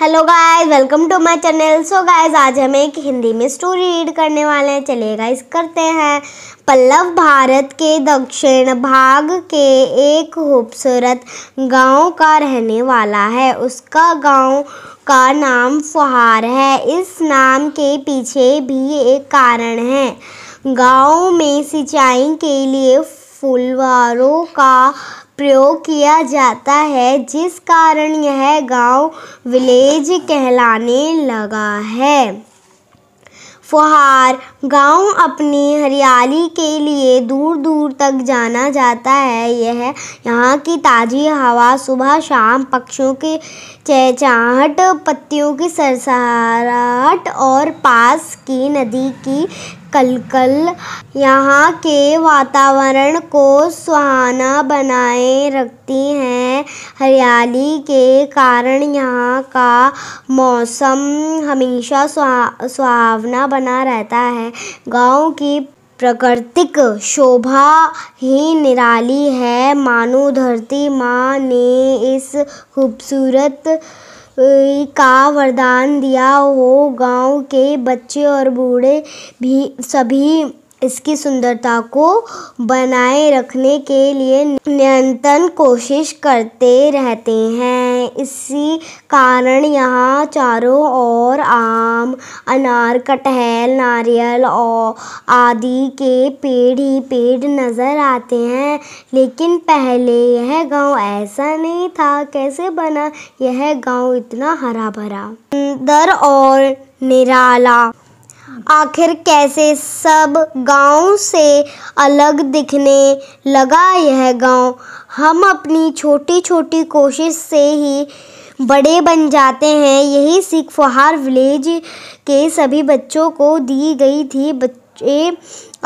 hello guys welcome to my channel so guys आज हम एक हिंदी में स्टोरी रीड करने वाले हैं चलिए गाइस करते हैं पल्लव भारत के दक्षिण भाग के एक खूबसूरत गांव का रहने वाला है उसका गांव का नाम फुहार है इस नाम के पीछे भी एक कारण है गांव में सिंचाई के लिए फुलवारों का प्रयोग किया जाता है जिस कारण यह गांव विलेज कहलाने लगा है फुहार गांव अपनी हरियाली के लिए दूर दूर तक जाना जाता है यह यहाँ की ताज़ी हवा सुबह शाम पक्षियों की चहचाहट पत्तियों की सरसराहट और पास की नदी की कलकल यहाँ के वातावरण को सुहाना बनाए रखती हैं हरियाली के कारण यहाँ का मौसम हमेशा सुहा सुहावना बना रहता है गांव की प्राकृतिक शोभा ही निराली है मानो धरती माँ ने इस खूबसूरत का वरदान दिया हो गांव के बच्चे और बूढ़े भी सभी इसकी सुंदरता को बनाए रखने के लिए निरंतर कोशिश करते रहते हैं इसी कारण यहाँ चारों ओर आम अनार कटहल नारियल और आदि के पेड़ ही पेड़ नज़र आते हैं लेकिन पहले यह गांव ऐसा नहीं था कैसे बना यह गांव इतना हरा भरा सुंदर और निराला आखिर कैसे सब गाँव से अलग दिखने लगा यह गाँव हम अपनी छोटी छोटी कोशिश से ही बड़े बन जाते हैं यही सीख फुहार विलेज के सभी बच्चों को दी गई थी बच्चे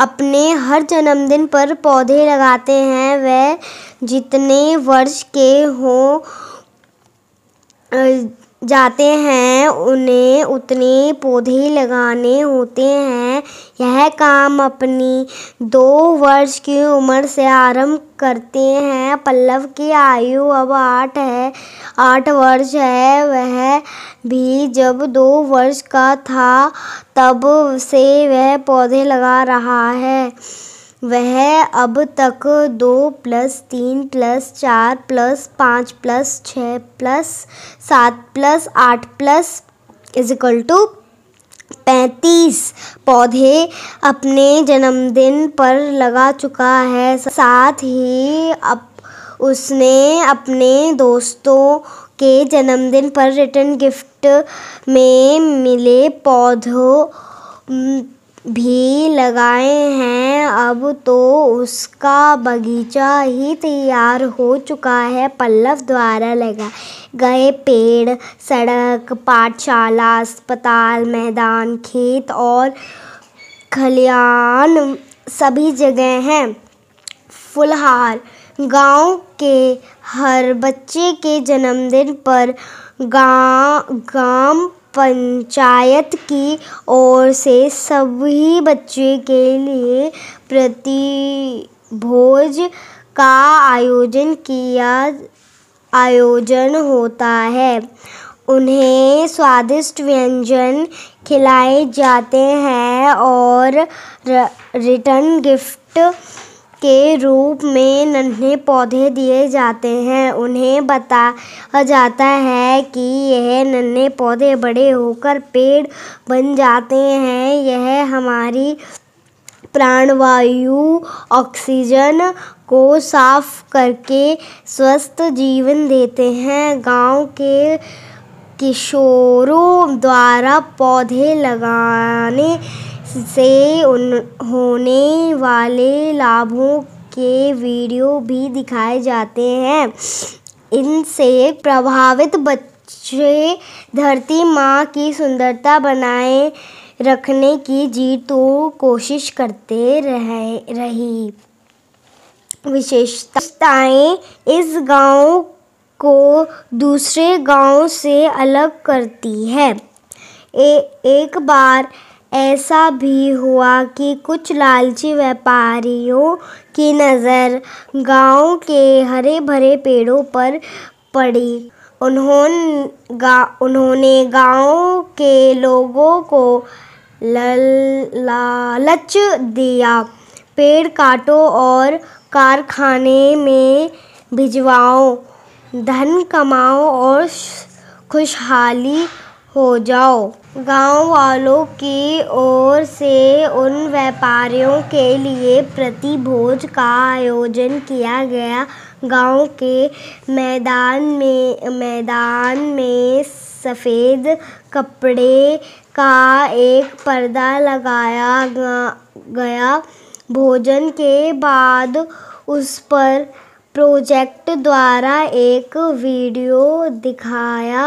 अपने हर जन्मदिन पर पौधे लगाते हैं वह जितने वर्ष के हों जाते हैं उन्हें उतने पौधे लगाने होते हैं यह काम अपनी दो वर्ष की उम्र से आरंभ करते हैं पल्लव की आयु अब आठ है आठ वर्ष है वह भी जब दो वर्ष का था तब से वह पौधे लगा रहा है वह अब तक दो प्लस तीन प्लस चार प्लस पाँच प्लस छः प्लस सात प्लस आठ प्लस इजिकल टू पैंतीस पौधे अपने जन्मदिन पर लगा चुका है साथ ही अप उसने अपने दोस्तों के जन्मदिन पर रिटर्न गिफ्ट में मिले पौधों भी लगाए हैं अब तो उसका बगीचा ही तैयार हो चुका है पल्लव द्वारा लगा गए पेड़ सड़क पाठशाला अस्पताल मैदान खेत और खलियान सभी जगह हैं फुलहार गांव के हर बच्चे के जन्मदिन पर गांव गांव पंचायत की ओर से सभी बच्चे के लिए प्रति भोज का आयोजन किया आयोजन होता है उन्हें स्वादिष्ट व्यंजन खिलाए जाते हैं और रिटर्न गिफ्ट के रूप में नन्हे पौधे दिए जाते हैं उन्हें बताया जाता है कि यह नन्हे पौधे बड़े होकर पेड़ बन जाते हैं यह हमारी प्राणवायु ऑक्सीजन को साफ करके स्वस्थ जीवन देते हैं गांव के किशोरों द्वारा पौधे लगाने से होने वाले लाभों के वीडियो भी दिखाए जाते हैं इनसे प्रभावित बच्चे धरती माँ की सुंदरता बनाए रखने की जी तो कोशिश करते रहे रही विशेषताएं इस गांव को दूसरे गांव से अलग करती है ए, एक बार ऐसा भी हुआ कि कुछ लालची व्यापारियों की नज़र गांव के हरे भरे पेड़ों पर पड़ी उन्होंने उन्होंने गांव के लोगों को लालच दिया पेड़ काटो और कारखाने में भिजवाओ धन कमाओ और खुशहाली हो जाओ गांव वालों की ओर से उन व्यापारियों के लिए प्रतिभोज का आयोजन किया गया गांव के मैदान में मैदान में सफ़ेद कपड़े का एक पर्दा लगाया गया भोजन के बाद उस पर प्रोजेक्ट द्वारा एक वीडियो दिखाया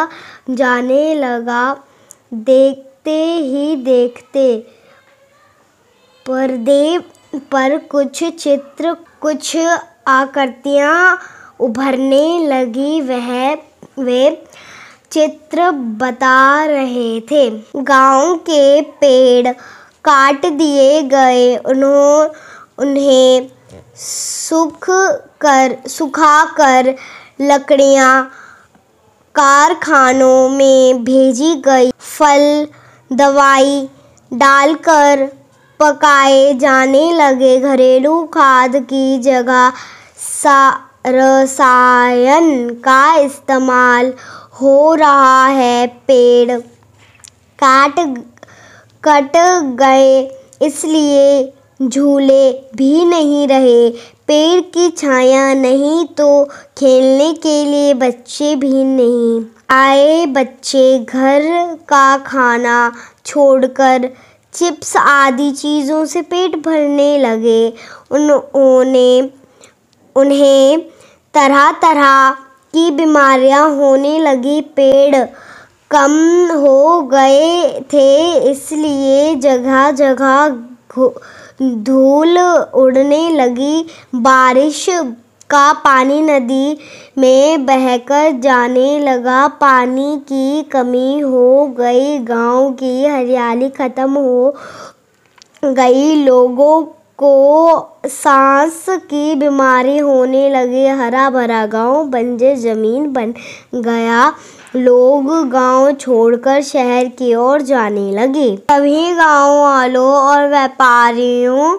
जाने लगा देखते ही देखते पर्दे पर कुछ चित्र कुछ आकृतियाँ उभरने लगी वह वे चित्र बता रहे थे गांव के पेड़ काट दिए गए उन्हों उन्हें सुख कर सुखा कर लकड़ियाँ कारखानों में भेजी गई फल दवाई डालकर पकाए जाने लगे घरेलू खाद की जगह रसायन का इस्तेमाल हो रहा है पेड़ काट कट गए इसलिए झूले भी नहीं रहे पेड़ की छाया नहीं तो खेलने के लिए बच्चे भी नहीं आए बच्चे घर का खाना छोड़कर चिप्स आदि चीज़ों से पेट भरने लगे उन्होंने उन्हें तरह तरह की बीमारियां होने लगी पेड़ कम हो गए थे इसलिए जगह जगह धूल उड़ने लगी बारिश का पानी नदी में बहकर जाने लगा पानी की कमी हो गई गांव की हरियाली खत्म हो गई लोगों को सांस की बीमारी होने लगी हरा भरा गांव बंजर जमीन बन गया लोग गांव छोड़कर शहर की ओर जाने लगे सभी गांव वालों और व्यापारियों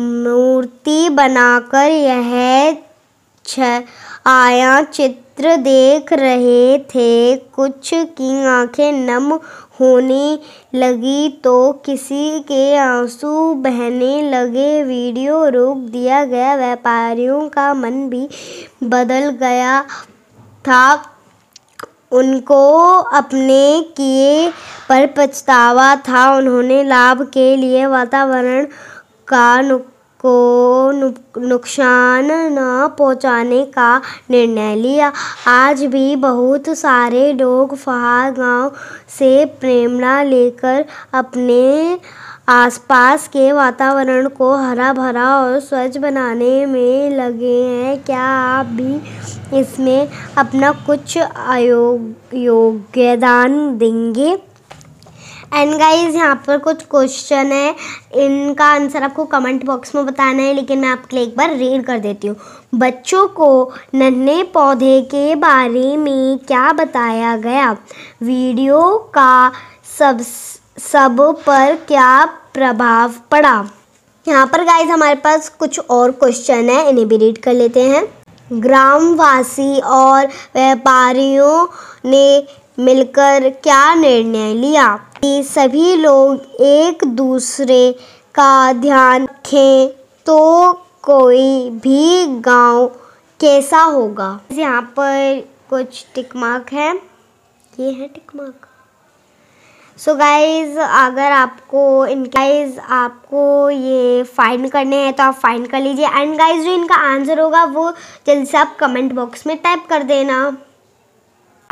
मूर्ति बनाकर यह आया चित्र देख रहे थे कुछ की आंखें नम होने लगी तो किसी के आंसू बहने लगे वीडियो रोक दिया गया व्यापारियों का मन भी बदल गया था उनको अपने किए पर पछतावा था उन्होंने लाभ के लिए वातावरण का नु, को नु, नुकसान न पहुंचाने का निर्णय लिया आज भी बहुत सारे लोग फहार गांव से प्रेरणा लेकर अपने आसपास के वातावरण को हरा भरा और स्वच्छ बनाने में लगे हैं क्या आप भी इसमें अपना कुछ योगदान देंगे एंड गाइज यहाँ पर कुछ क्वेश्चन है इनका आंसर आपको कमेंट बॉक्स में बताना है लेकिन मैं आपके लिए एक बार रीड कर देती हूँ बच्चों को नन्हे पौधे के बारे में क्या बताया गया वीडियो का सब सब पर क्या प्रभाव पड़ा यहाँ पर गाइज हमारे पास कुछ और क्वेश्चन है इन्हें भी रीड कर लेते हैं ग्रामवासी और व्यापारियों ने मिलकर क्या निर्णय लिया कि सभी लोग एक दूसरे का ध्यान रखें तो कोई भी गांव कैसा होगा यहाँ पर कुछ टिकमार्क है ये है टिकमार्क सो so गाइज़ अगर आपको इन गाइज आपको ये फाइंड करने हैं तो आप फाइंड कर लीजिए एंड गाइज जो इनका आंसर होगा वो जल्दी से आप कमेंट बॉक्स में टाइप कर देना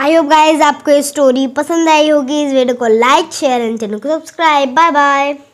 आई होप गाइज आपको ये स्टोरी पसंद आई होगी इस वीडियो को लाइक शेयर एंड चैनल को सब्सक्राइब बाय बाय